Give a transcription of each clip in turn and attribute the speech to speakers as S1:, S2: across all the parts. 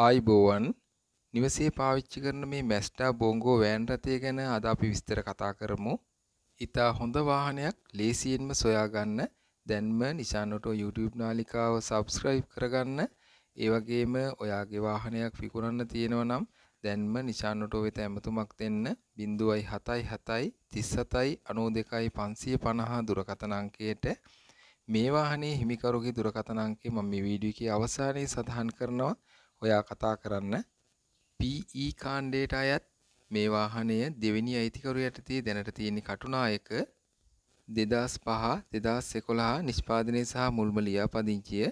S1: ආයිබෝවන් නිවසේ පාවිච්චි කරන මේ මැස්ටා බෝංගෝ වෑන් රථය ගැන අද අපි විස්තර කතා කරමු. ඉතා හොඳ වාහනයක් ලේසියෙන්ම සොයාගන්න දැන්ම නිසානොටෝ YouTube නාලිකාව සබස්ක්‍රයිබ් කරගන්න ඒ වගේම ඔයාගේ වාහනයක් විකුණන්න තියෙනවා නම් දැන්ම නිසානොටෝ වෙත ඇමතුමක් දෙන්න 0.77 37 92 550 දුරකථන අංකයට මේ වාහනේ හිමිකරුගේ දුරකථන අංකය මම මේ වීඩියෝ එකේ අවසානයේ සඳහන් කරනවා ඔයා කතා කරන්න PE කාණ්ඩයට අයත් මේ වාහනය දෙවෙනි අයිතිකරු යටතේ දැනට තියෙන කටුනායක 2005 2011 නිෂ්පාදනයේ සහ මුල්ම ලියාපදිංචිය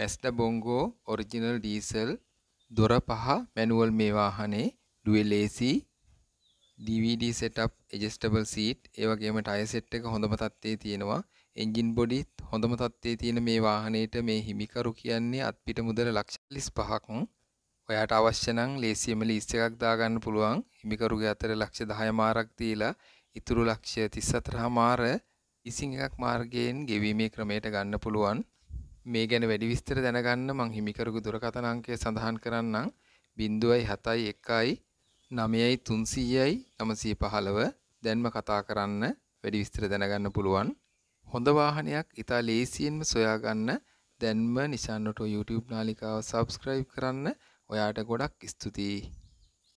S1: Mazda Bongo original diesel දොර පහ මැනුවල් මේ වාහනේ dual AC DVD setup adjustable seat ඒ වගේම ටයර් සෙට් එක හොඳම තත්ත්වයේ තියෙනවා එන්ජින් බොඩිත් හොඳම තත්ත්වයේ තියෙන මේ වාහනයට මේ හිමිකරු කියන්නේ අත්පිට මුදල ලක්ෂ 35ක් ඔයාට අවශ්‍ය නම් ලේසියෙන්ම ලීස් එකක් දාගන්න පුළුවන් හිමිකරුගේ අතර ලක්ෂ 10 මාරක් දීලා ඉතුරු ලක්ෂ 34 මාර ඉසිං එකක් මාර්ගයෙන් ගෙවීමේ ක්‍රමයට ගන්න පුළුවන් මේ ගැන වැඩි විස්තර දැනගන්න මං හිමිකරුගේ දුරකථන අංකය සඳහන් කරන්නම් 0.71 නමයයි තුන්සීයයි නමසී පහළව දැන්ම කතා කරන්න වැඩි විස්තර දැනගන්න පුළුවන්. හොඳ වාහනයක් ඉතා ලේසියෙන්ම සොයාගන්න දැන්ම නිසන්නට YouTube නාලිකාව සබස්ක්‍රයිබ් කරන්න ඔයාට ගොඩක් ස්තුතියි.